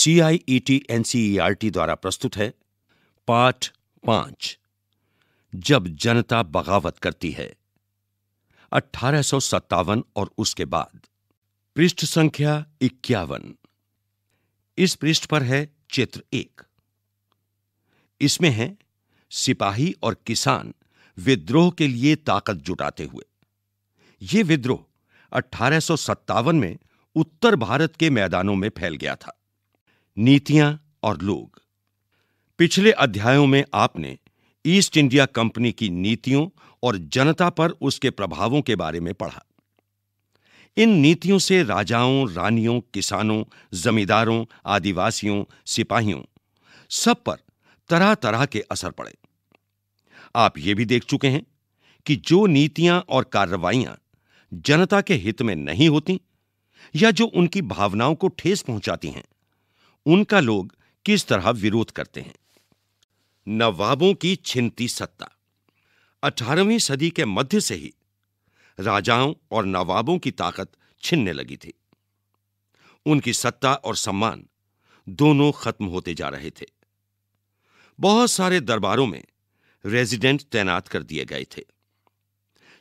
C I E T N C E R T द्वारा प्रस्तुत है पाठ पांच जब जनता बगावत करती है अठारह और उसके बाद पृष्ठ संख्या इक्यावन इस पृष्ठ पर है चित्र एक इसमें है सिपाही और किसान विद्रोह के लिए ताकत जुटाते हुए ये विद्रोह अठारह में उत्तर भारत के मैदानों में फैल गया था नीतियां और लोग पिछले अध्यायों में आपने ईस्ट इंडिया कंपनी की नीतियों और जनता पर उसके प्रभावों के बारे में पढ़ा इन नीतियों से राजाओं रानियों किसानों जमींदारों आदिवासियों सिपाहियों सब पर तरह तरह के असर पड़े आप ये भी देख चुके हैं कि जो नीतियां और कार्रवाइयां जनता के हित में नहीं होती या जो उनकी भावनाओं को ठेस पहुंचाती हैं उनका लोग किस तरह विरोध करते हैं नवाबों की छिनती सत्ता अठारहवीं सदी के मध्य से ही राजाओं और नवाबों की ताकत छिनने लगी थी उनकी सत्ता और सम्मान दोनों खत्म होते जा रहे थे बहुत सारे दरबारों में रेजिडेंट तैनात कर दिए गए थे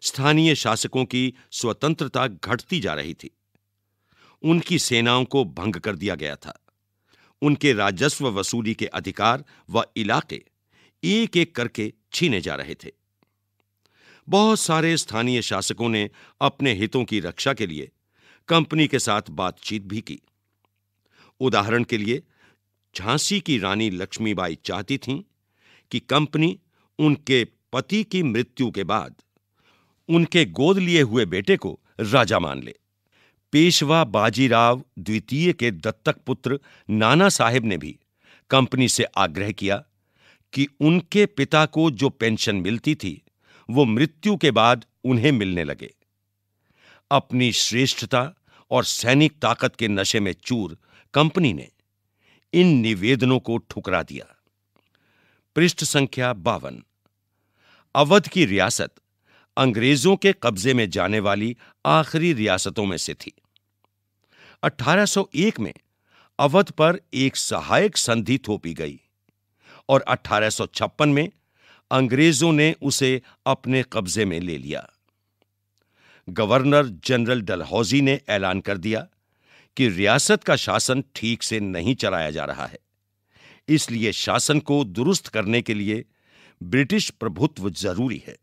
स्थानीय शासकों की स्वतंत्रता घटती जा रही थी उनकी सेनाओं को भंग कर दिया गया था उनके राजस्व वसूली के अधिकार व इलाके एक एक करके छीने जा रहे थे बहुत सारे स्थानीय शासकों ने अपने हितों की रक्षा के लिए कंपनी के साथ बातचीत भी की उदाहरण के लिए झांसी की रानी लक्ष्मीबाई चाहती थीं कि कंपनी उनके पति की मृत्यु के बाद उनके गोद लिए हुए बेटे को राजा मान ले पेशवा बाजीराव द्वितीय के दत्तक पुत्र नाना साहेब ने भी कंपनी से आग्रह किया कि उनके पिता को जो पेंशन मिलती थी वो मृत्यु के बाद उन्हें मिलने लगे अपनी श्रेष्ठता और सैनिक ताकत के नशे में चूर कंपनी ने इन निवेदनों को ठुकरा दिया पृष्ठ संख्या बावन अवध की रियासत अंग्रेजों के कब्जे में जाने वाली आखिरी रियासतों में से थी 1801 में अवध पर एक सहायक संधि थोपी गई और 1856 में अंग्रेजों ने उसे अपने कब्जे में ले लिया गवर्नर जनरल डलहौजी ने ऐलान कर दिया कि रियासत का शासन ठीक से नहीं चलाया जा रहा है इसलिए शासन को दुरुस्त करने के लिए ब्रिटिश प्रभुत्व जरूरी है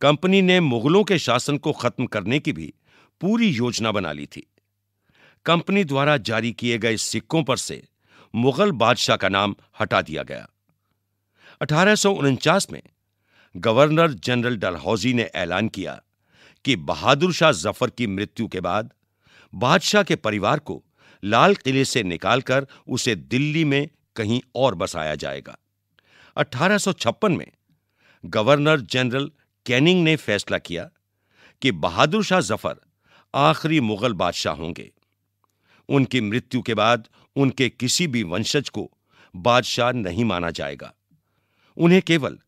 कंपनी ने मुगलों के शासन को खत्म करने की भी पूरी योजना बना ली थी कंपनी द्वारा जारी किए गए सिक्कों पर से मुगल बादशाह का नाम हटा दिया गया अठारह में गवर्नर जनरल डलहौजी ने ऐलान किया कि बहादुर शाह जफर की मृत्यु के बाद बादशाह के परिवार को लाल किले से निकालकर उसे दिल्ली में कहीं और बसाया जाएगा अठारह में गवर्नर जनरल कैनिंग ने फैसला किया कि बहादुर शाह जफर आखिरी मुगल बादशाह होंगे उनकी मृत्यु के बाद उनके किसी भी वंशज को बादशाह नहीं माना जाएगा उन्हें केवल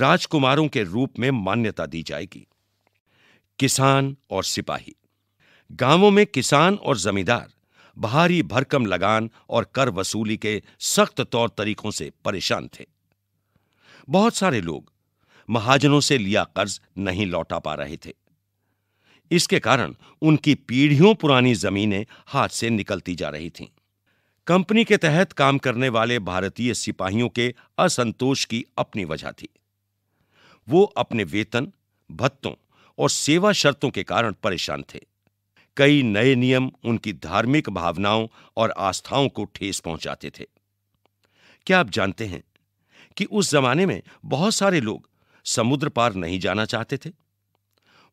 राजकुमारों के रूप में मान्यता दी जाएगी किसान और सिपाही गांवों में किसान और जमींदार भारी भरकम लगान और कर वसूली के सख्त तौर तरीकों से परेशान थे बहुत सारे लोग महाजनों से लिया कर्ज नहीं लौटा पा रहे थे इसके कारण उनकी पीढ़ियों पुरानी जमीनें हाथ से निकलती जा रही थीं कंपनी के तहत काम करने वाले भारतीय सिपाहियों के असंतोष की अपनी वजह थी वो अपने वेतन भत्तों और सेवा शर्तों के कारण परेशान थे कई नए नियम उनकी धार्मिक भावनाओं और आस्थाओं को ठेस पहुंचाते थे क्या आप जानते हैं कि उस जमाने में बहुत सारे लोग समुद्र पार नहीं जाना चाहते थे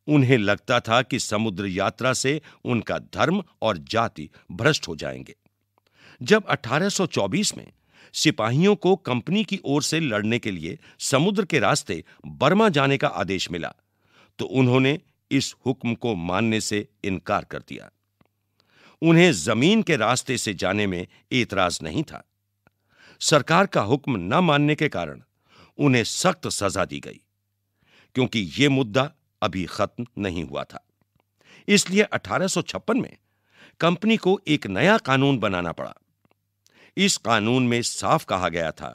उन्हें लगता था कि समुद्र यात्रा से उनका धर्म और जाति भ्रष्ट हो जाएंगे जब 1824 में सिपाहियों को कंपनी की ओर से लड़ने के लिए समुद्र के रास्ते बर्मा जाने का आदेश मिला तो उन्होंने इस हुक्म को मानने से इनकार कर दिया उन्हें जमीन के रास्ते से जाने में एतराज नहीं था सरकार का हुक्म न मानने के कारण उन्हें सख्त सजा दी गई क्योंकि यह मुद्दा अभी खत्म नहीं हुआ था इसलिए अठारह में कंपनी को एक नया कानून बनाना पड़ा इस कानून में साफ कहा गया था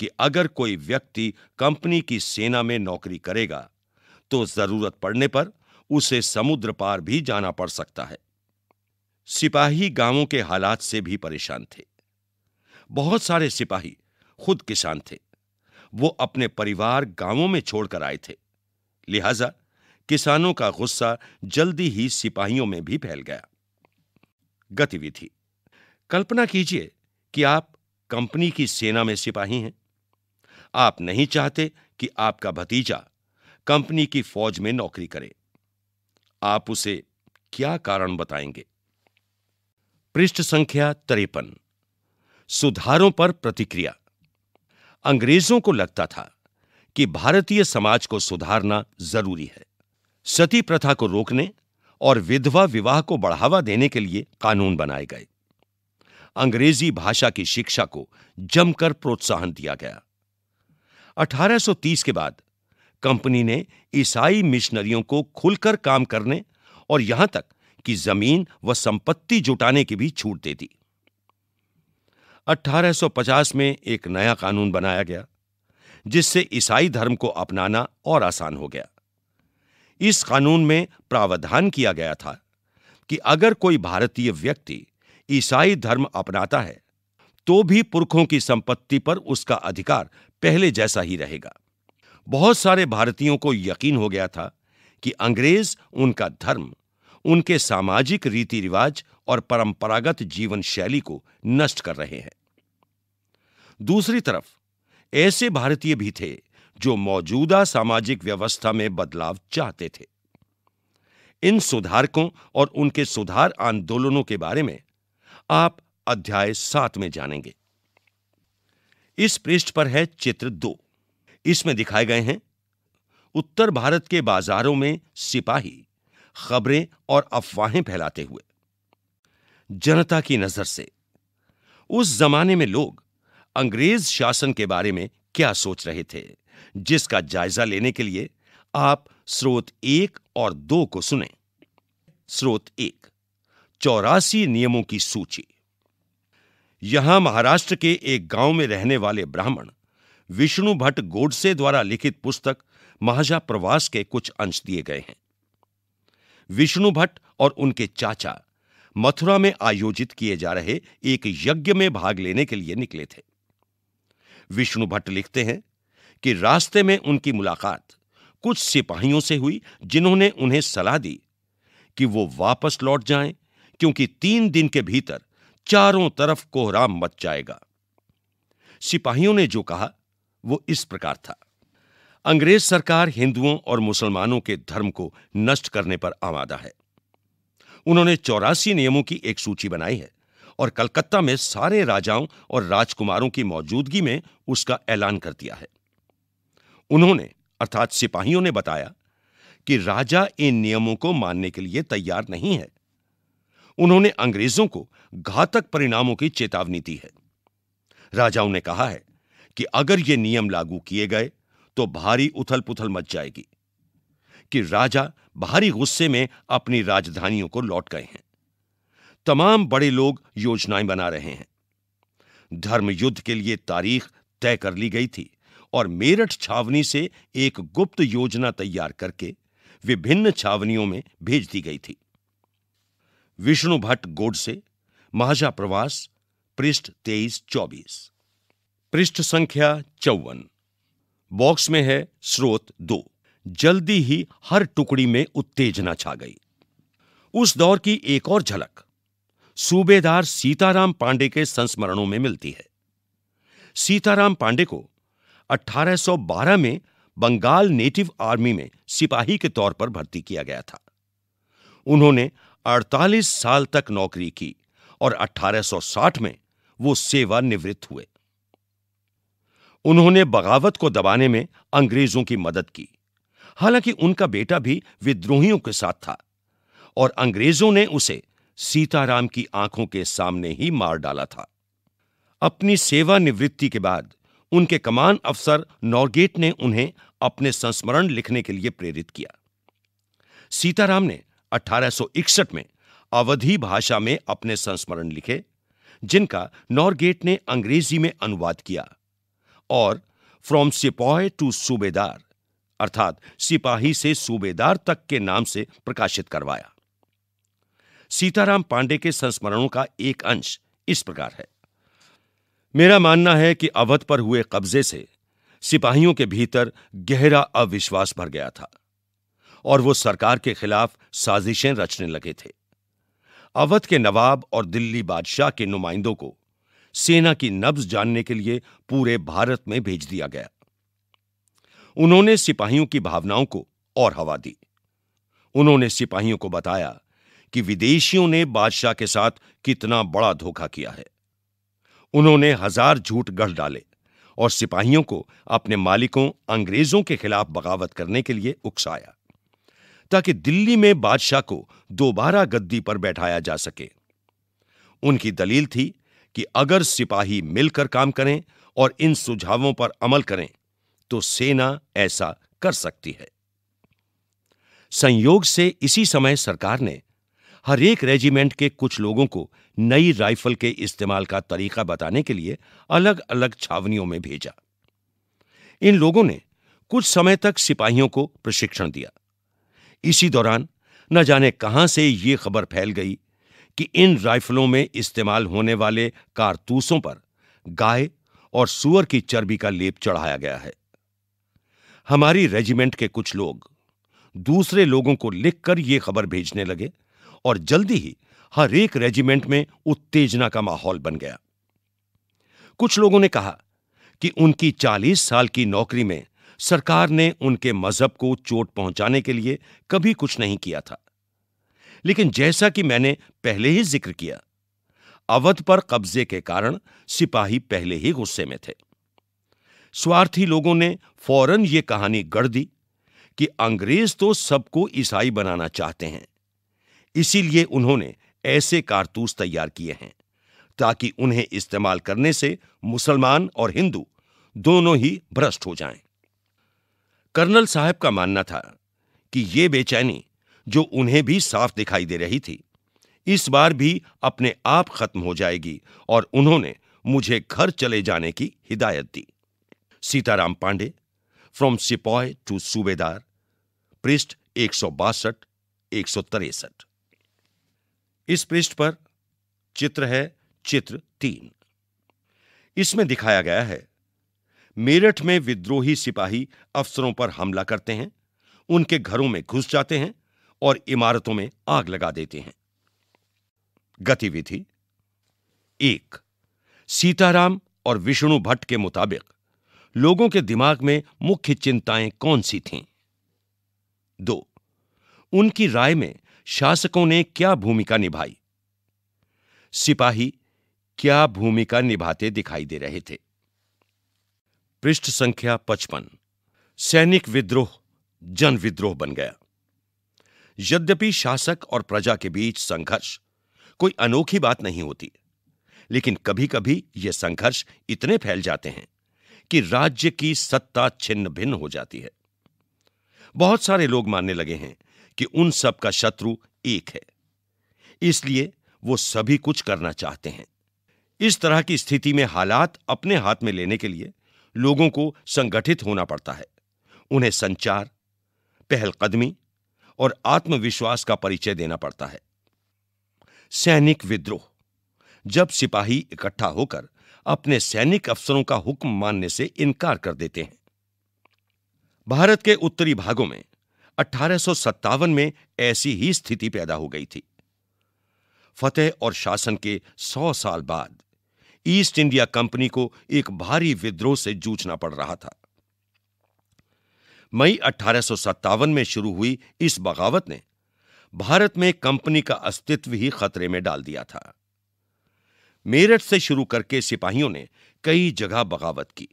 कि अगर कोई व्यक्ति कंपनी की सेना में नौकरी करेगा तो जरूरत पड़ने पर उसे समुद्र पार भी जाना पड़ सकता है सिपाही गांवों के हालात से भी परेशान थे बहुत सारे सिपाही खुद किसान थे वो अपने परिवार गांवों में छोड़कर आए थे लिहाजा किसानों का गुस्सा जल्दी ही सिपाहियों में भी फैल गया गतिविधि कल्पना कीजिए कि आप कंपनी की सेना में सिपाही हैं आप नहीं चाहते कि आपका भतीजा कंपनी की फौज में नौकरी करे आप उसे क्या कारण बताएंगे पृष्ठ संख्या तिरपन सुधारों पर प्रतिक्रिया अंग्रेजों को लगता था कि भारतीय समाज को सुधारना जरूरी है सती प्रथा को रोकने और विधवा विवाह को बढ़ावा देने के लिए कानून बनाए गए अंग्रेजी भाषा की शिक्षा को जमकर प्रोत्साहन दिया गया 1830 के बाद कंपनी ने ईसाई मिशनरियों को खुलकर काम करने और यहां तक कि जमीन व संपत्ति जुटाने की भी छूट दे दी 1850 में एक नया कानून बनाया गया जिससे ईसाई धर्म को अपनाना और आसान हो गया इस कानून में प्रावधान किया गया था कि अगर कोई भारतीय व्यक्ति ईसाई धर्म अपनाता है तो भी पुरखों की संपत्ति पर उसका अधिकार पहले जैसा ही रहेगा बहुत सारे भारतीयों को यकीन हो गया था कि अंग्रेज उनका धर्म उनके सामाजिक रीति रिवाज और परंपरागत जीवन शैली को नष्ट कर रहे हैं दूसरी तरफ ऐसे भारतीय भी थे जो मौजूदा सामाजिक व्यवस्था में बदलाव चाहते थे इन सुधारकों और उनके सुधार आंदोलनों के बारे में आप अध्याय सात में जानेंगे इस पृष्ठ पर है चित्र दो इसमें दिखाए गए हैं उत्तर भारत के बाजारों में सिपाही खबरें और अफवाहें फैलाते हुए जनता की नजर से उस जमाने में लोग अंग्रेज शासन के बारे में क्या सोच रहे थे जिसका जायजा लेने के लिए आप स्रोत एक और दो को सुने स्रोत एक चौरासी नियमों की सूची यहां महाराष्ट्र के एक गांव में रहने वाले ब्राह्मण विष्णु भट्ट गोडसे द्वारा लिखित पुस्तक महाजा प्रवास के कुछ अंश दिए गए हैं विष्णु भट्ट और उनके चाचा मथुरा में आयोजित किए जा रहे एक यज्ञ में भाग लेने के लिए निकले थे विष्णु भट्ट लिखते हैं कि रास्ते में उनकी मुलाकात कुछ सिपाहियों से हुई जिन्होंने उन्हें सलाह दी कि वो वापस लौट जाएं क्योंकि तीन दिन के भीतर चारों तरफ कोहराम मच जाएगा सिपाहियों ने जो कहा वो इस प्रकार था अंग्रेज सरकार हिंदुओं और मुसलमानों के धर्म को नष्ट करने पर आमादा है उन्होंने चौरासी नियमों की एक सूची बनाई है और कलकत्ता में सारे राजाओं और राजकुमारों की मौजूदगी में उसका ऐलान कर दिया है उन्होंने अर्थात सिपाहियों ने बताया कि राजा इन नियमों को मानने के लिए तैयार नहीं है उन्होंने अंग्रेजों को घातक परिणामों की चेतावनी दी है राजाओं ने कहा है कि अगर ये नियम लागू किए गए तो भारी उथल पुथल मच जाएगी कि राजा भारी गुस्से में अपनी राजधानियों को लौट गए हैं तमाम बड़े लोग योजनाएं बना रहे हैं धर्म युद्ध के लिए तारीख तय कर ली गई थी और मेरठ छावनी से एक गुप्त योजना तैयार करके विभिन्न छावनियों में भेज दी गई थी विष्णु भट्ट गोडसे महाजा प्रवास पृष्ठ तेईस चौबीस पृष्ठ संख्या चौवन बॉक्स में है स्रोत दो जल्दी ही हर टुकड़ी में उत्तेजना छा गई उस दौर की एक और झलक सूबेदार सीताराम पांडे के संस्मरणों में मिलती है सीताराम पांडे को 1812 में बंगाल नेटिव आर्मी में सिपाही के तौर पर भर्ती किया गया था उन्होंने 48 साल तक नौकरी की और 1860 में वो सेवानिवृत्त हुए उन्होंने बगावत को दबाने में अंग्रेजों की मदद की हालांकि उनका बेटा भी विद्रोहियों के साथ था और अंग्रेजों ने उसे सीताराम की आंखों के सामने ही मार डाला था अपनी सेवानिवृत्ति के बाद उनके कमान अफसर नॉर्गेट ने उन्हें अपने संस्मरण लिखने के लिए प्रेरित किया सीताराम ने 1861 में अवधि भाषा में अपने संस्मरण लिखे जिनका नॉर्गेट ने अंग्रेजी में अनुवाद किया और फ्रॉम सिपॉय टू सूबेदार अर्थात सिपाही से सूबेदार तक के नाम से प्रकाशित करवाया सीताराम पांडे के संस्मरणों का एक अंश इस प्रकार है मेरा मानना है कि अवध पर हुए कब्जे से सिपाहियों के भीतर गहरा अविश्वास भर गया था और वो सरकार के खिलाफ साजिशें रचने लगे थे अवध के नवाब और दिल्ली बादशाह के नुमाइंदों को सेना की नब्ज जानने के लिए पूरे भारत में भेज दिया गया उन्होंने सिपाहियों की भावनाओं को और हवा दी उन्होंने सिपाहियों को बताया कि विदेशियों ने बादशाह के साथ कितना बड़ा धोखा किया है उन्होंने हजार झूठ गढ़ डाले और सिपाहियों को अपने मालिकों अंग्रेजों के खिलाफ बगावत करने के लिए उकसाया ताकि दिल्ली में बादशाह को दोबारा गद्दी पर बैठाया जा सके उनकी दलील थी कि अगर सिपाही मिलकर काम करें और इन सुझावों पर अमल करें तो सेना ऐसा कर सकती है संयोग से इसी समय सरकार ने हर एक रेजिमेंट के कुछ लोगों को नई राइफल के इस्तेमाल का तरीका बताने के लिए अलग अलग छावनियों में भेजा इन लोगों ने कुछ समय तक सिपाहियों को प्रशिक्षण दिया इसी दौरान न जाने कहां से ये खबर फैल गई कि इन राइफलों में इस्तेमाल होने वाले कारतूसों पर गाय और सुअर की चर्बी का लेप चढ़ाया गया है हमारी रेजिमेंट के कुछ लोग दूसरे लोगों को लिखकर यह खबर भेजने लगे और जल्दी ही हर एक रेजिमेंट में उत्तेजना का माहौल बन गया कुछ लोगों ने कहा कि उनकी 40 साल की नौकरी में सरकार ने उनके मजहब को चोट पहुंचाने के लिए कभी कुछ नहीं किया था लेकिन जैसा कि मैंने पहले ही जिक्र किया अवध पर कब्जे के कारण सिपाही पहले ही गुस्से में थे स्वार्थी लोगों ने फौरन ये कहानी गढ़ दी कि अंग्रेज तो सबको ईसाई बनाना चाहते हैं इसीलिए उन्होंने ऐसे कारतूस तैयार किए हैं ताकि उन्हें इस्तेमाल करने से मुसलमान और हिंदू दोनों ही भ्रष्ट हो जाएं। कर्नल साहब का मानना था कि ये बेचैनी जो उन्हें भी साफ दिखाई दे रही थी इस बार भी अपने आप खत्म हो जाएगी और उन्होंने मुझे घर चले जाने की हिदायत दी Sitaram Pande from sepoy to subedar पृष्ठ एक सौ बासठ एक सौ तिरसठ इस पृष्ठ पर चित्र है चित्र तीन इसमें दिखाया गया है मेरठ में विद्रोही सिपाही अफसरों पर हमला करते हैं उनके घरों में घुस जाते हैं और इमारतों में आग लगा देते हैं गतिविधि एक सीताराम और विष्णु भट्ट के मुताबिक लोगों के दिमाग में मुख्य चिंताएं कौन सी थीं? दो उनकी राय में शासकों ने क्या भूमिका निभाई सिपाही क्या भूमिका निभाते दिखाई दे रहे थे पृष्ठ संख्या पचपन सैनिक विद्रोह जन विद्रोह बन गया यद्यपि शासक और प्रजा के बीच संघर्ष कोई अनोखी बात नहीं होती लेकिन कभी कभी यह संघर्ष इतने फैल जाते हैं कि राज्य की सत्ता छिन्न भिन्न हो जाती है बहुत सारे लोग मानने लगे हैं कि उन सब का शत्रु एक है इसलिए वो सभी कुछ करना चाहते हैं इस तरह की स्थिति में हालात अपने हाथ में लेने के लिए लोगों को संगठित होना पड़ता है उन्हें संचार पहलकदमी और आत्मविश्वास का परिचय देना पड़ता है सैनिक विद्रोह जब सिपाही इकट्ठा होकर अपने सैनिक अफसरों का हुक्म मानने से इनकार कर देते हैं भारत के उत्तरी भागों में अठारह में ऐसी ही स्थिति पैदा हो गई थी फतेह और शासन के सौ साल बाद ईस्ट इंडिया कंपनी को एक भारी विद्रोह से जूझना पड़ रहा था मई अठारह में शुरू हुई इस बगावत ने भारत में कंपनी का अस्तित्व ही खतरे में डाल दिया था मेरठ से शुरू करके सिपाहियों ने कई जगह बगावत की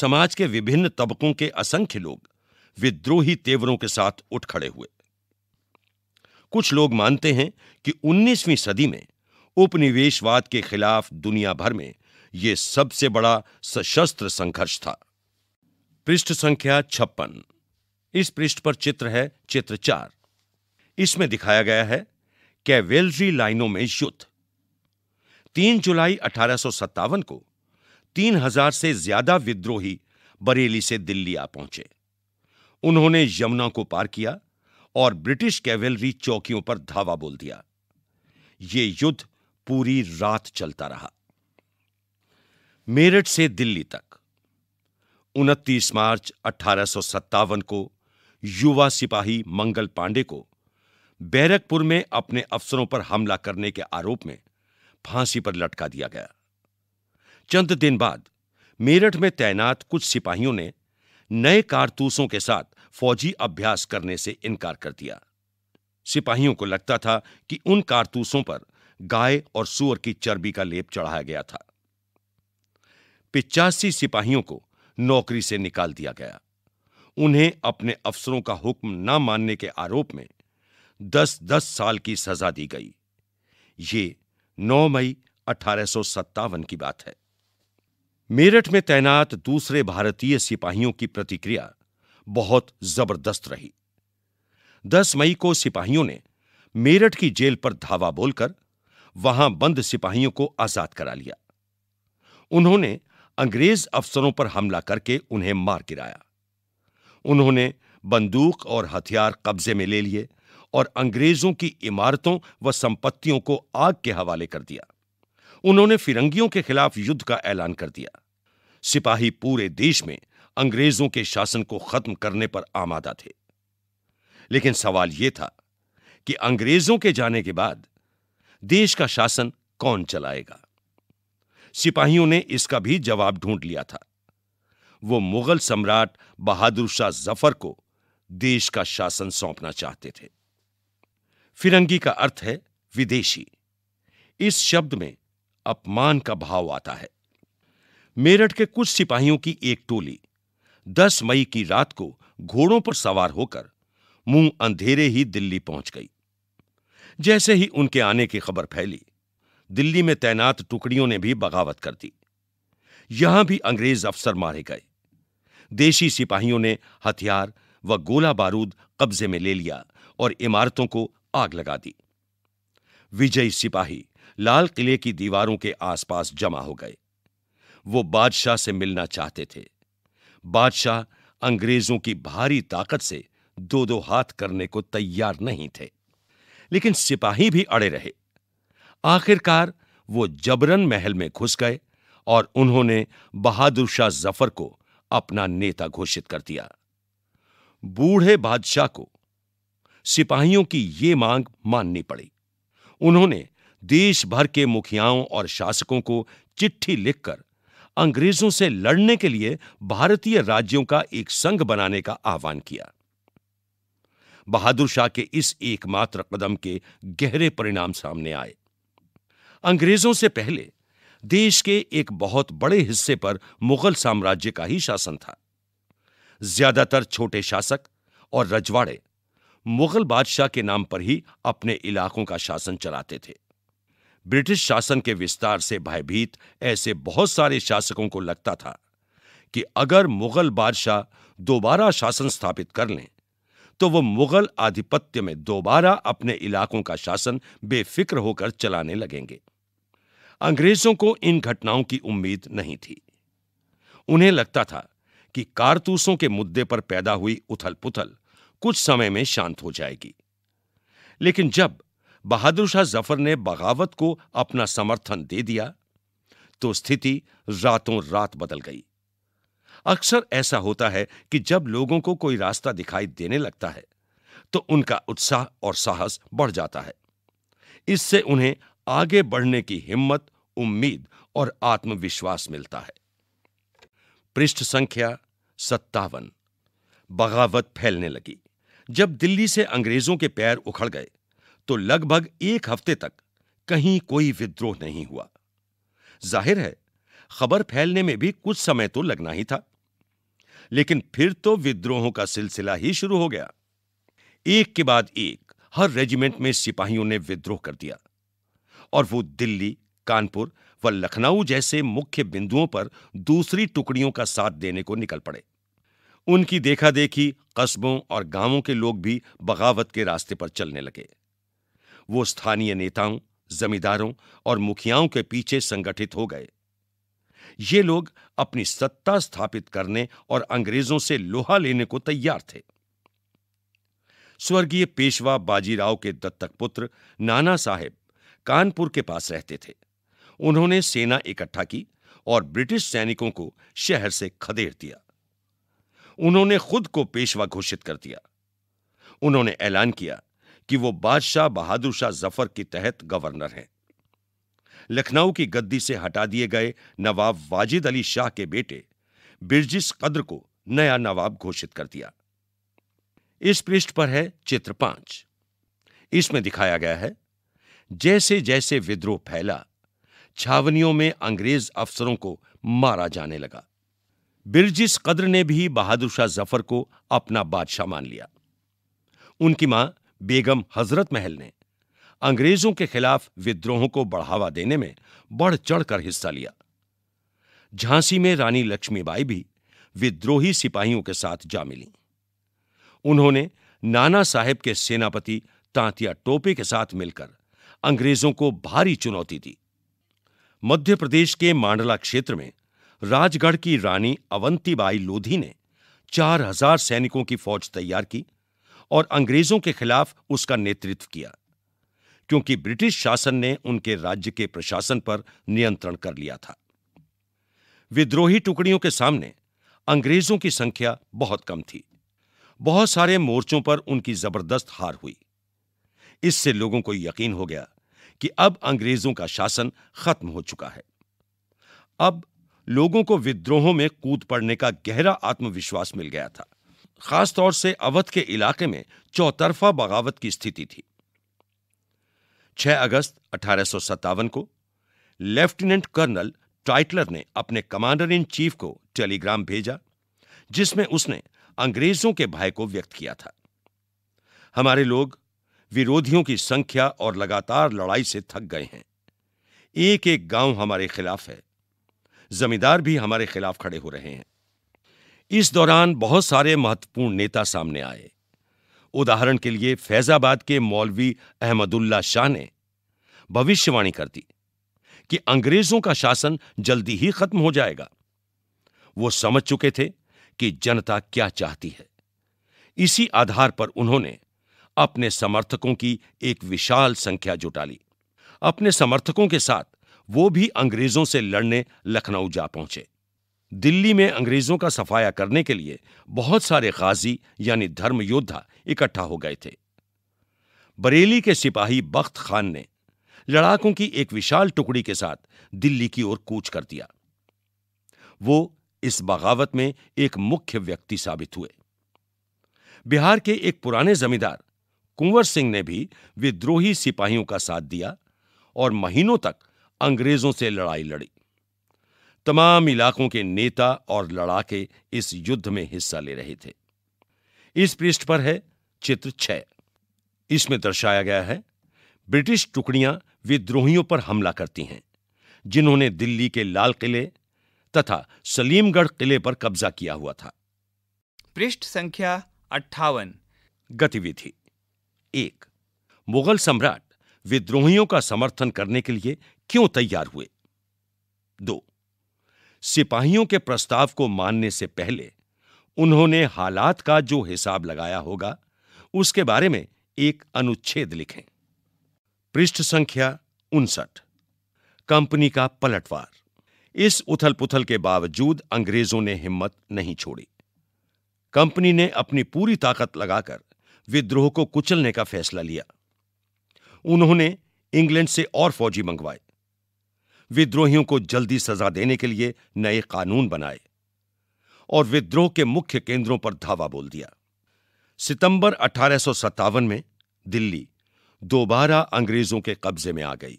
समाज के विभिन्न तबकों के असंख्य लोग विद्रोही तेवरों के साथ उठ खड़े हुए कुछ लोग मानते हैं कि 19वीं सदी में उपनिवेशवाद के खिलाफ दुनिया भर में यह सबसे बड़ा सशस्त्र संघर्ष था पृष्ठ संख्या छप्पन इस पृष्ठ पर चित्र है चित्र चार इसमें दिखाया गया है कैवेलरी लाइनों में युद्ध तीन जुलाई अठारह को 3000 से ज्यादा विद्रोही बरेली से दिल्ली आ पहुंचे उन्होंने यमुना को पार किया और ब्रिटिश कैवेलरी चौकियों पर धावा बोल दिया ये युद्ध पूरी रात चलता रहा मेरठ से दिल्ली तक 29 मार्च अठारह को युवा सिपाही मंगल पांडे को बैरकपुर में अपने अफसरों पर हमला करने के आरोप में फांसी पर लटका दिया गया चंद दिन बाद मेरठ में तैनात कुछ सिपाहियों ने नए कारतूसों के साथ फौजी अभ्यास करने से इनकार कर दिया सिपाहियों को लगता था कि उन कारतूसों पर गाय और सुअर की चर्बी का लेप चढ़ाया गया था पिचासी सिपाहियों को नौकरी से निकाल दिया गया उन्हें अपने अफसरों का हुक्म न मानने के आरोप में दस दस साल की सजा दी गई ये 9 मई अठारह की बात है मेरठ में तैनात दूसरे भारतीय सिपाहियों की प्रतिक्रिया बहुत जबरदस्त रही 10 मई को सिपाहियों ने मेरठ की जेल पर धावा बोलकर वहां बंद सिपाहियों को आजाद करा लिया उन्होंने अंग्रेज अफसरों पर हमला करके उन्हें मार गिराया उन्होंने बंदूक और हथियार कब्जे में ले लिए और अंग्रेजों की इमारतों व संपत्तियों को आग के हवाले कर दिया उन्होंने फिरंगियों के खिलाफ युद्ध का ऐलान कर दिया सिपाही पूरे देश में अंग्रेजों के शासन को खत्म करने पर आमादा थे लेकिन सवाल यह था कि अंग्रेजों के जाने के बाद देश का शासन कौन चलाएगा सिपाहियों ने इसका भी जवाब ढूंढ लिया था वो मुगल सम्राट बहादुर शाह जफर को देश का शासन सौंपना चाहते थे फिरंगी का अर्थ है विदेशी इस शब्द में अपमान का भाव आता है मेरठ के कुछ सिपाहियों की एक टोली दस मई की रात को घोड़ों पर सवार होकर मुंह अंधेरे ही दिल्ली पहुंच गई जैसे ही उनके आने की खबर फैली दिल्ली में तैनात टुकड़ियों ने भी बगावत कर दी यहां भी अंग्रेज अफसर मारे गए देशी सिपाहियों ने हथियार व गोला बारूद कब्जे में ले लिया और इमारतों को आग लगा दी विजयी सिपाही लाल किले की दीवारों के आसपास जमा हो गए वो बादशाह से मिलना चाहते थे बादशाह अंग्रेजों की भारी ताकत से दो दो हाथ करने को तैयार नहीं थे लेकिन सिपाही भी अड़े रहे आखिरकार वो जबरन महल में घुस गए और उन्होंने बहादुर शाह जफर को अपना नेता घोषित कर दिया बूढ़े बादशाह को सिपाहियों की ये मांग माननी पड़ी उन्होंने देश भर के मुखियाओं और शासकों को चिट्ठी लिखकर अंग्रेजों से लड़ने के लिए भारतीय राज्यों का एक संघ बनाने का आह्वान किया बहादुर शाह के इस एकमात्र कदम के गहरे परिणाम सामने आए अंग्रेजों से पहले देश के एक बहुत बड़े हिस्से पर मुगल साम्राज्य का ही शासन था ज्यादातर छोटे शासक और रजवाड़े मुगल बादशाह के नाम पर ही अपने इलाकों का शासन चलाते थे ब्रिटिश शासन के विस्तार से भयभीत ऐसे बहुत सारे शासकों को लगता था कि अगर मुगल बादशाह दोबारा शासन स्थापित कर लें तो वो मुगल आधिपत्य में दोबारा अपने इलाकों का शासन बेफिक्र होकर चलाने लगेंगे अंग्रेजों को इन घटनाओं की उम्मीद नहीं थी उन्हें लगता था कि कारतूसों के मुद्दे पर पैदा हुई उथल पुथल कुछ समय में शांत हो जाएगी लेकिन जब बहादुर शाह जफर ने बगावत को अपना समर्थन दे दिया तो स्थिति रातों रात बदल गई अक्सर ऐसा होता है कि जब लोगों को कोई रास्ता दिखाई देने लगता है तो उनका उत्साह और साहस बढ़ जाता है इससे उन्हें आगे बढ़ने की हिम्मत उम्मीद और आत्मविश्वास मिलता है पृष्ठ संख्या सत्तावन बगावत फैलने लगी जब दिल्ली से अंग्रेजों के पैर उखड़ गए तो लगभग एक हफ्ते तक कहीं कोई विद्रोह नहीं हुआ जाहिर है खबर फैलने में भी कुछ समय तो लगना ही था लेकिन फिर तो विद्रोहों का सिलसिला ही शुरू हो गया एक के बाद एक हर रेजिमेंट में सिपाहियों ने विद्रोह कर दिया और वो दिल्ली कानपुर व लखनऊ जैसे मुख्य बिंदुओं पर दूसरी टुकड़ियों का साथ देने को निकल पड़े उनकी देखा देखी कस्बों और गांवों के लोग भी बगावत के रास्ते पर चलने लगे वो स्थानीय नेताओं जमींदारों और मुखियाओं के पीछे संगठित हो गए ये लोग अपनी सत्ता स्थापित करने और अंग्रेजों से लोहा लेने को तैयार थे स्वर्गीय पेशवा बाजीराव के दत्तक पुत्र नाना साहेब कानपुर के पास रहते थे उन्होंने सेना इकट्ठा की और ब्रिटिश सैनिकों को शहर से खदेड़ दिया उन्होंने खुद को पेशवा घोषित कर दिया उन्होंने ऐलान किया कि वो बादशाह बहादुर शाह जफर के तहत गवर्नर हैं लखनऊ की गद्दी से हटा दिए गए नवाब वाजिद अली शाह के बेटे बिरजिस कद्र को नया नवाब घोषित कर दिया इस पृष्ठ पर है चित्र पांच इसमें दिखाया गया है जैसे जैसे विद्रोह फैला छावनियों में अंग्रेज अफसरों को मारा जाने लगा बिरजिस कद्र ने भी बहादुर शाह जफर को अपना बादशाह मान लिया उनकी मां बेगम हजरत महल ने अंग्रेजों के खिलाफ विद्रोहों को बढ़ावा देने में बढ़ चढ़कर हिस्सा लिया झांसी में रानी लक्ष्मीबाई भी विद्रोही सिपाहियों के साथ जा मिली उन्होंने नाना साहेब के सेनापति तांतिया टोपे के साथ मिलकर अंग्रेजों को भारी चुनौती दी मध्य प्रदेश के मांडला क्षेत्र में राजगढ़ की रानी अवंतीबाई लोधी ने चार हजार सैनिकों की फौज तैयार की और अंग्रेजों के खिलाफ उसका नेतृत्व किया क्योंकि ब्रिटिश शासन ने उनके राज्य के प्रशासन पर नियंत्रण कर लिया था विद्रोही टुकड़ियों के सामने अंग्रेजों की संख्या बहुत कम थी बहुत सारे मोर्चों पर उनकी जबरदस्त हार हुई इससे लोगों को यकीन हो गया कि अब अंग्रेजों का शासन खत्म हो चुका है अब लोगों को विद्रोहों में कूद पड़ने का गहरा आत्मविश्वास मिल गया था खासतौर से अवध के इलाके में चौतरफा बगावत की स्थिति थी 6 अगस्त अठारह को लेफ्टिनेंट कर्नल टाइटलर ने अपने कमांडर इन चीफ को टेलीग्राम भेजा जिसमें उसने अंग्रेजों के भय को व्यक्त किया था हमारे लोग विरोधियों की संख्या और लगातार लड़ाई से थक गए हैं एक एक गांव हमारे खिलाफ है जमींदार भी हमारे खिलाफ खड़े हो रहे हैं इस दौरान बहुत सारे महत्वपूर्ण नेता सामने आए उदाहरण के लिए फैजाबाद के मौलवी अहमदुल्ला शाह ने भविष्यवाणी कर दी कि अंग्रेजों का शासन जल्दी ही खत्म हो जाएगा वो समझ चुके थे कि जनता क्या चाहती है इसी आधार पर उन्होंने अपने समर्थकों की एक विशाल संख्या जुटा ली अपने समर्थकों के साथ वो भी अंग्रेजों से लड़ने लखनऊ जा पहुंचे दिल्ली में अंग्रेजों का सफाया करने के लिए बहुत सारे गाजी यानी धर्म योद्धा इकट्ठा हो गए थे बरेली के सिपाही बख्त खान ने लड़ाकों की एक विशाल टुकड़ी के साथ दिल्ली की ओर कूच कर दिया वो इस बगावत में एक मुख्य व्यक्ति साबित हुए बिहार के एक पुराने जमींदार कुंवर सिंह ने भी विद्रोही सिपाहियों का साथ दिया और महीनों तक अंग्रेजों से लड़ाई लड़ी तमाम इलाकों के नेता और लड़ाके इस युद्ध में हिस्सा ले रहे थे इस पृष्ठ पर है चित्र छह इसमें दर्शाया गया है ब्रिटिश टुकड़ियां विद्रोहियों पर हमला करती हैं जिन्होंने दिल्ली के लाल किले तथा सलीमगढ़ किले पर कब्जा किया हुआ था पृष्ठ संख्या अट्ठावन गतिविधि एक मुगल सम्राट विद्रोहियों का समर्थन करने के लिए क्यों तैयार हुए दो सिपाहियों के प्रस्ताव को मानने से पहले उन्होंने हालात का जो हिसाब लगाया होगा उसके बारे में एक अनुच्छेद लिखें पृष्ठ संख्या उनसठ कंपनी का पलटवार इस उथल पुथल के बावजूद अंग्रेजों ने हिम्मत नहीं छोड़ी कंपनी ने अपनी पूरी ताकत लगाकर विद्रोह को कुचलने का फैसला लिया उन्होंने इंग्लैंड से और फौजी मंगवाए विद्रोहियों को जल्दी सजा देने के लिए नए कानून बनाए और विद्रोह के मुख्य केंद्रों पर धावा बोल दिया सितंबर अठारह में दिल्ली दोबारा अंग्रेजों के कब्जे में आ गई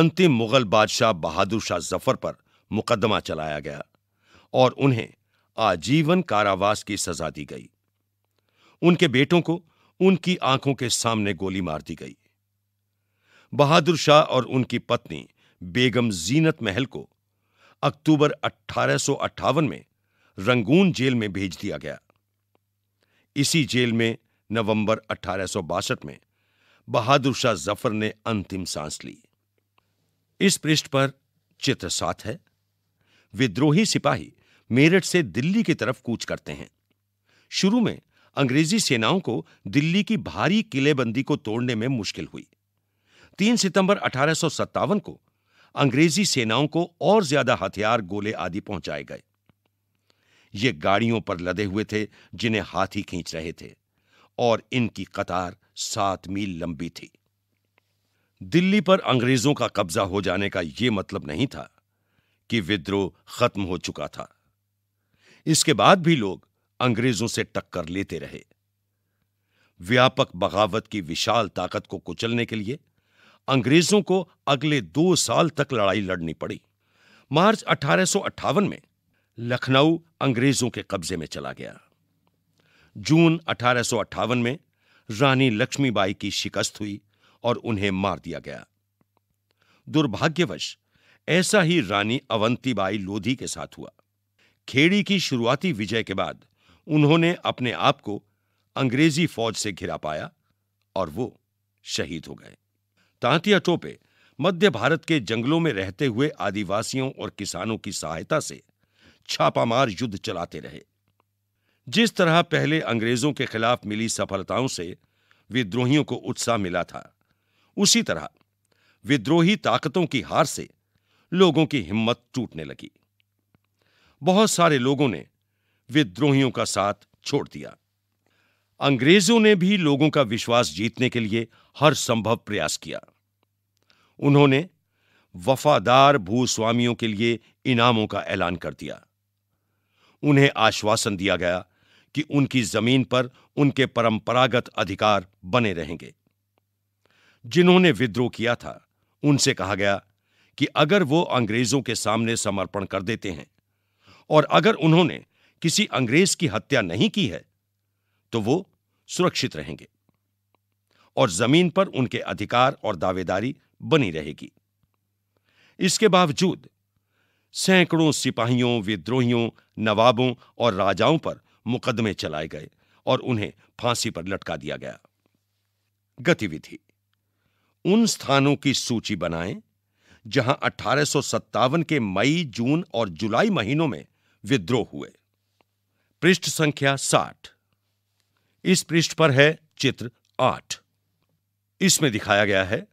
अंतिम मुगल बादशाह बहादुर शाह जफर पर मुकदमा चलाया गया और उन्हें आजीवन कारावास की सजा दी गई उनके बेटों को उनकी आंखों के सामने गोली मार दी गई बहादुर शाह और उनकी पत्नी बेगम जीनत महल को अक्टूबर अठारह में रंगून जेल में भेज दिया गया इसी जेल में नवंबर अठारह में बहादुर शाह जफर ने अंतिम सांस ली इस पृष्ठ पर चित्र साथ है विद्रोही सिपाही मेरठ से दिल्ली की तरफ कूच करते हैं शुरू में अंग्रेजी सेनाओं को दिल्ली की भारी किलेबंदी को तोड़ने में मुश्किल हुई 3 सितंबर अठारह को अंग्रेजी सेनाओं को और ज्यादा हथियार गोले आदि पहुंचाए गए ये गाड़ियों पर लदे हुए थे जिन्हें हाथी खींच रहे थे और इनकी कतार सात मील लंबी थी दिल्ली पर अंग्रेजों का कब्जा हो जाने का यह मतलब नहीं था कि विद्रोह खत्म हो चुका था इसके बाद भी लोग अंग्रेजों से टक्कर लेते रहे व्यापक बगावत की विशाल ताकत को कुचलने के लिए अंग्रेजों को अगले दो साल तक लड़ाई लड़नी पड़ी मार्च अठारह में लखनऊ अंग्रेजों के कब्जे में चला गया जून अठारह में रानी लक्ष्मीबाई की शिकस्त हुई और उन्हें मार दिया गया दुर्भाग्यवश ऐसा ही रानी अवंतीबाई लोधी के साथ हुआ खेड़ी की शुरुआती विजय के बाद उन्होंने अपने आप को अंग्रेजी फौज से घिरा पाया और वो शहीद हो गए तांतिया टोपे मध्य भारत के जंगलों में रहते हुए आदिवासियों और किसानों की सहायता से छापामार युद्ध चलाते रहे जिस तरह पहले अंग्रेजों के खिलाफ मिली सफलताओं से विद्रोहियों को उत्साह मिला था उसी तरह विद्रोही ताकतों की हार से लोगों की हिम्मत टूटने लगी बहुत सारे लोगों ने विद्रोहियों का साथ छोड़ दिया अंग्रेजों ने भी लोगों का विश्वास जीतने के लिए हर संभव प्रयास किया उन्होंने वफादार भूस्वामियों के लिए इनामों का ऐलान कर दिया उन्हें आश्वासन दिया गया कि उनकी जमीन पर उनके परंपरागत अधिकार बने रहेंगे जिन्होंने विद्रोह किया था उनसे कहा गया कि अगर वो अंग्रेजों के सामने समर्पण कर देते हैं और अगर उन्होंने किसी अंग्रेज की हत्या नहीं की है तो वो सुरक्षित रहेंगे और जमीन पर उनके अधिकार और दावेदारी बनी रहेगी इसके बावजूद सैकड़ों सिपाहियों विद्रोहियों नवाबों और राजाओं पर मुकदमे चलाए गए और उन्हें फांसी पर लटका दिया गया गतिविधि उन स्थानों की सूची बनाएं जहां अठारह के मई जून और जुलाई महीनों में विद्रोह हुए पृष्ठ संख्या साठ इस पृष्ठ पर है चित्र आठ इसमें दिखाया गया है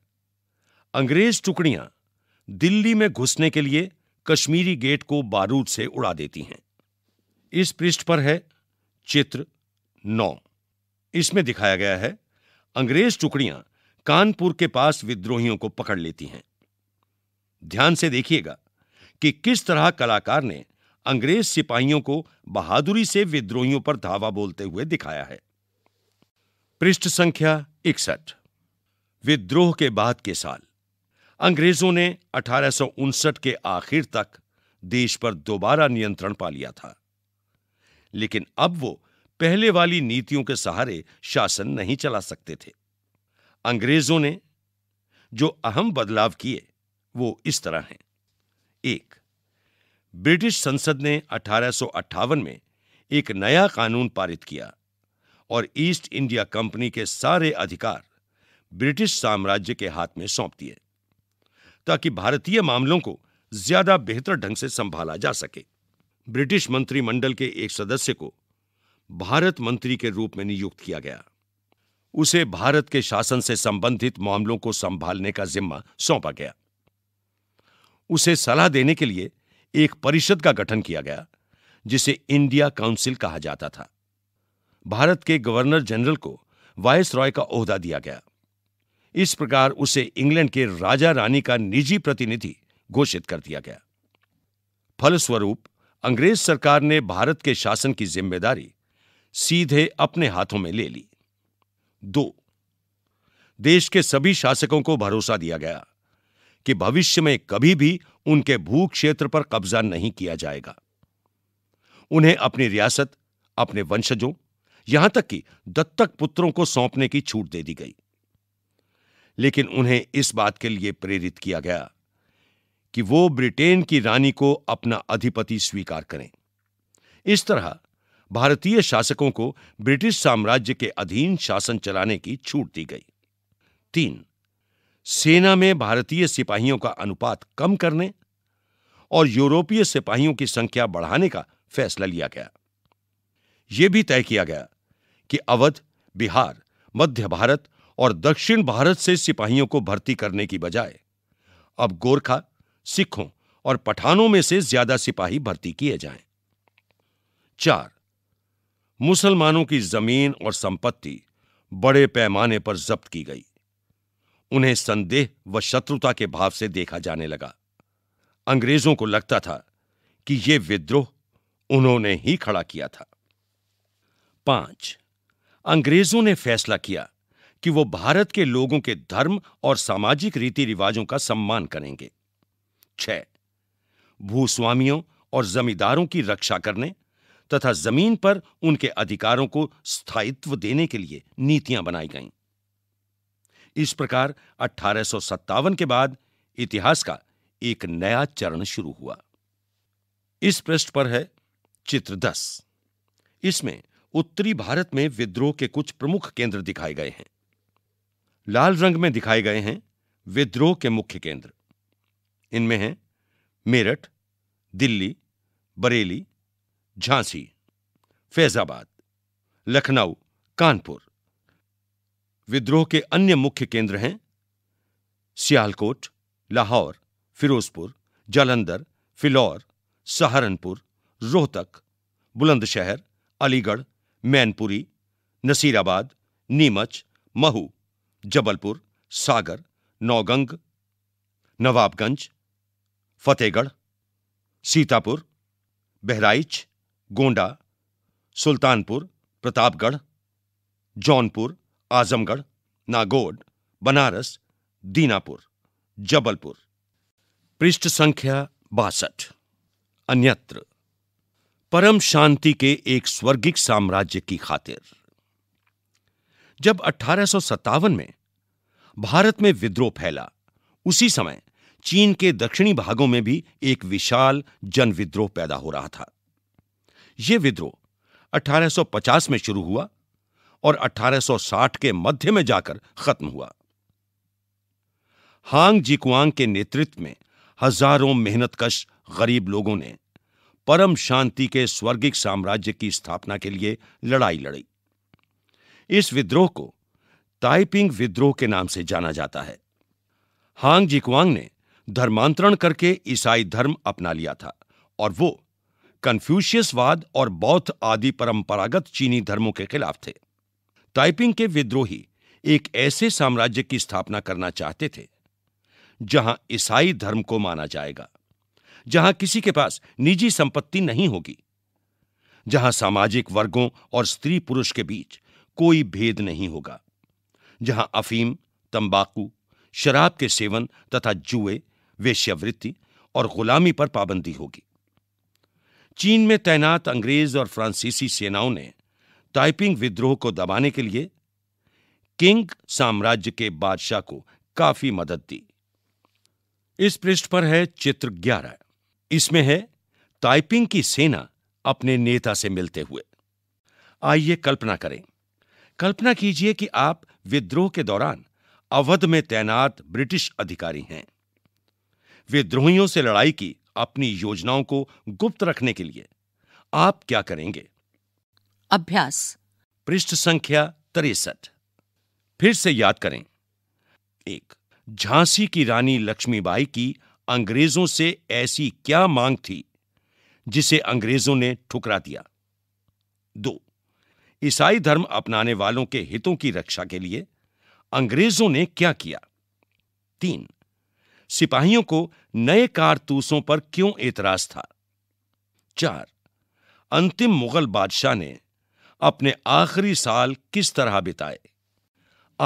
अंग्रेज टुकड़ियां दिल्ली में घुसने के लिए कश्मीरी गेट को बारूद से उड़ा देती हैं इस पृष्ठ पर है चित्र नौ इसमें दिखाया गया है अंग्रेज टुकड़ियां कानपुर के पास विद्रोहियों को पकड़ लेती हैं ध्यान से देखिएगा कि किस तरह कलाकार ने अंग्रेज सिपाहियों को बहादुरी से विद्रोहियों पर धावा बोलते हुए दिखाया है पृष्ठ संख्या इकसठ विद्रोह के बाद के साल अंग्रेजों ने अठारह के आखिर तक देश पर दोबारा नियंत्रण पा लिया था लेकिन अब वो पहले वाली नीतियों के सहारे शासन नहीं चला सकते थे अंग्रेजों ने जो अहम बदलाव किए वो इस तरह हैं एक ब्रिटिश संसद ने अठारह में एक नया कानून पारित किया और ईस्ट इंडिया कंपनी के सारे अधिकार ब्रिटिश साम्राज्य के हाथ में सौंप दिए ताकि भारतीय मामलों को ज्यादा बेहतर ढंग से संभाला जा सके ब्रिटिश मंत्रिमंडल के एक सदस्य को भारत मंत्री के रूप में नियुक्त किया गया उसे भारत के शासन से संबंधित मामलों को संभालने का जिम्मा सौंपा गया उसे सलाह देने के लिए एक परिषद का गठन किया गया जिसे इंडिया काउंसिल कहा जाता था भारत के गवर्नर जनरल को वायस रॉय का ओहदा दिया गया इस प्रकार उसे इंग्लैंड के राजा रानी का निजी प्रतिनिधि घोषित कर दिया गया फलस्वरूप अंग्रेज सरकार ने भारत के शासन की जिम्मेदारी सीधे अपने हाथों में ले ली दो देश के सभी शासकों को भरोसा दिया गया कि भविष्य में कभी भी उनके भू क्षेत्र पर कब्जा नहीं किया जाएगा उन्हें अपनी रियासत अपने वंशजों यहां तक कि दत्तक पुत्रों को सौंपने की छूट दे दी गई लेकिन उन्हें इस बात के लिए प्रेरित किया गया कि वो ब्रिटेन की रानी को अपना अधिपति स्वीकार करें इस तरह भारतीय शासकों को ब्रिटिश साम्राज्य के अधीन शासन चलाने की छूट दी गई तीन सेना में भारतीय सिपाहियों का अनुपात कम करने और यूरोपीय सिपाहियों की संख्या बढ़ाने का फैसला लिया गया यह भी तय किया गया कि अवध बिहार मध्य भारत और दक्षिण भारत से सिपाहियों को भर्ती करने की बजाय अब गोरखा सिखों और पठानों में से ज्यादा सिपाही भर्ती किए जाएं। चार मुसलमानों की जमीन और संपत्ति बड़े पैमाने पर जब्त की गई उन्हें संदेह व शत्रुता के भाव से देखा जाने लगा अंग्रेजों को लगता था कि यह विद्रोह उन्होंने ही खड़ा किया था पांच अंग्रेजों ने फैसला किया कि वो भारत के लोगों के धर्म और सामाजिक रीति रिवाजों का सम्मान करेंगे छह भूस्वामियों और जमींदारों की रक्षा करने तथा जमीन पर उनके अधिकारों को स्थायित्व देने के लिए नीतियां बनाई गईं इस प्रकार अठारह के बाद इतिहास का एक नया चरण शुरू हुआ इस पृष्ठ पर है चित्र दस इसमें उत्तरी भारत में विद्रोह के कुछ प्रमुख केंद्र दिखाए गए हैं लाल रंग में दिखाए गए हैं विद्रोह के मुख्य केंद्र इनमें हैं मेरठ दिल्ली बरेली झांसी फैजाबाद लखनऊ कानपुर विद्रोह के अन्य मुख्य केंद्र हैं सियालकोट लाहौर फिरोजपुर जालंधर फिलौर सहारनपुर रोहतक बुलंदशहर अलीगढ़ मैनपुरी नसीराबाद नीमच महू जबलपुर सागर नौगंग नवाबगंज फतेहगढ़ सीतापुर बहराइच गोंडा सुल्तानपुर प्रतापगढ़ जौनपुर आजमगढ़ नागौर बनारस दीनापुर जबलपुर पृष्ठ संख्या बासठ अन्यत्र परम शांति के एक स्वर्गिक साम्राज्य की खातिर जब अठारह में भारत में विद्रोह फैला उसी समय चीन के दक्षिणी भागों में भी एक विशाल जन विद्रोह पैदा हो रहा था यह विद्रोह 1850 में शुरू हुआ और 1860 के मध्य में जाकर खत्म हुआ हांग जिकुआंग के नेतृत्व में हजारों मेहनतकश गरीब लोगों ने परम शांति के स्वर्गिक साम्राज्य की स्थापना के लिए लड़ाई लड़ी इस विद्रोह को ताइपिंग विद्रोह के नाम से जाना जाता है हांग जिक्वांग ने धर्मांतरण करके ईसाई धर्म अपना लिया था और वो कन्फ्यूशियसवाद और बौद्ध आदि परंपरागत चीनी धर्मों के खिलाफ थे ताइपिंग के विद्रोही एक ऐसे साम्राज्य की स्थापना करना चाहते थे जहां ईसाई धर्म को माना जाएगा जहां किसी के पास निजी संपत्ति नहीं होगी जहां सामाजिक वर्गों और स्त्री पुरुष के बीच कोई भेद नहीं होगा जहां अफीम तंबाकू शराब के सेवन तथा जुए वेश्यावृत्ति और गुलामी पर पाबंदी होगी चीन में तैनात अंग्रेज और फ्रांसीसी सेनाओं ने टाइपिंग विद्रोह को दबाने के लिए किंग साम्राज्य के बादशाह को काफी मदद दी इस पृष्ठ पर है चित्र ग्यारह इसमें है ताइपिंग की सेना अपने नेता से मिलते हुए आइए कल्पना करें कल्पना कीजिए कि आप विद्रोह के दौरान अवध में तैनात ब्रिटिश अधिकारी हैं विद्रोहियों से लड़ाई की अपनी योजनाओं को गुप्त रखने के लिए आप क्या करेंगे अभ्यास पृष्ठ संख्या तिरसठ फिर से याद करें एक झांसी की रानी लक्ष्मीबाई की अंग्रेजों से ऐसी क्या मांग थी जिसे अंग्रेजों ने ठुकरा दिया दो ईसाई धर्म अपनाने वालों के हितों की रक्षा के लिए अंग्रेजों ने क्या किया तीन सिपाहियों को नए कारतूसों पर क्यों एतराज था चार अंतिम मुगल बादशाह ने अपने आखिरी साल किस तरह बिताए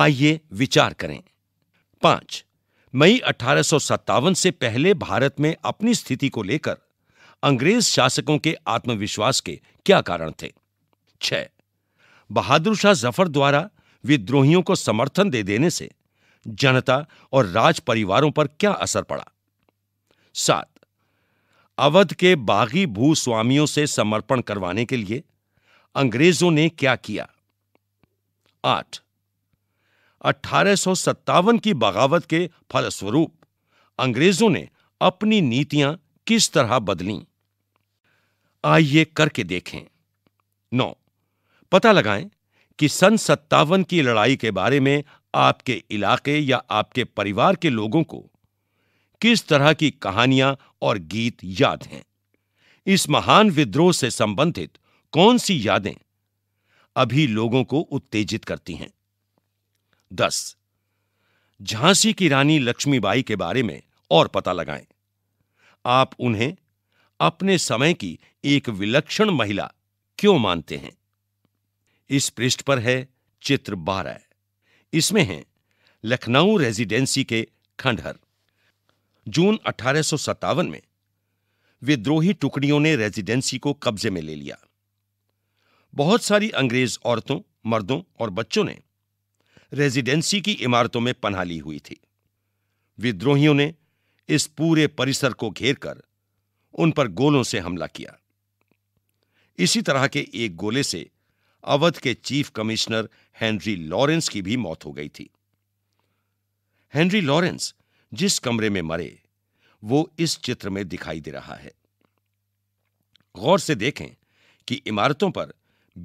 आइए विचार करें पांच मई अठारह से पहले भारत में अपनी स्थिति को लेकर अंग्रेज शासकों के आत्मविश्वास के क्या कारण थे छह बहादुर शाह जफर द्वारा विद्रोहियों को समर्थन दे देने से जनता और राज परिवारों पर क्या असर पड़ा सात अवध के बागी भूस्वामियों से समर्पण करवाने के लिए अंग्रेजों ने क्या किया आठ अठारह की बगावत के फलस्वरूप अंग्रेजों ने अपनी नीतियां किस तरह बदली आइए करके देखें नौ पता लगाएं कि सन सत्तावन की लड़ाई के बारे में आपके इलाके या आपके परिवार के लोगों को किस तरह की कहानियां और गीत याद हैं इस महान विद्रोह से संबंधित कौन सी यादें अभी लोगों को उत्तेजित करती हैं दस झांसी की रानी लक्ष्मीबाई के बारे में और पता लगाएं आप उन्हें अपने समय की एक विलक्षण महिला क्यों मानते हैं इस पृष्ठ पर है चित्र बारह इसमें हैं लखनऊ रेजिडेंसी के खंडहर जून अठारह में विद्रोही टुकड़ियों ने रेजिडेंसी को कब्जे में ले लिया बहुत सारी अंग्रेज औरतों मर्दों और बच्चों ने रेजिडेंसी की इमारतों में पनाह ली हुई थी विद्रोहियों ने इस पूरे परिसर को घेर कर उन पर गोलों से हमला किया इसी तरह के एक गोले से अवध के चीफ कमिश्नर हेनरी लॉरेंस की भी मौत हो गई थी हेनरी लॉरेंस जिस कमरे में मरे वो इस चित्र में दिखाई दे रहा है गौर से देखें कि इमारतों पर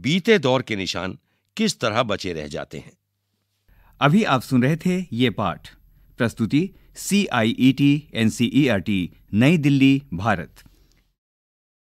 बीते दौर के निशान किस तरह बचे रह जाते हैं अभी आप सुन रहे थे ये पाठ प्रस्तुति C I E T N C E R T नई दिल्ली भारत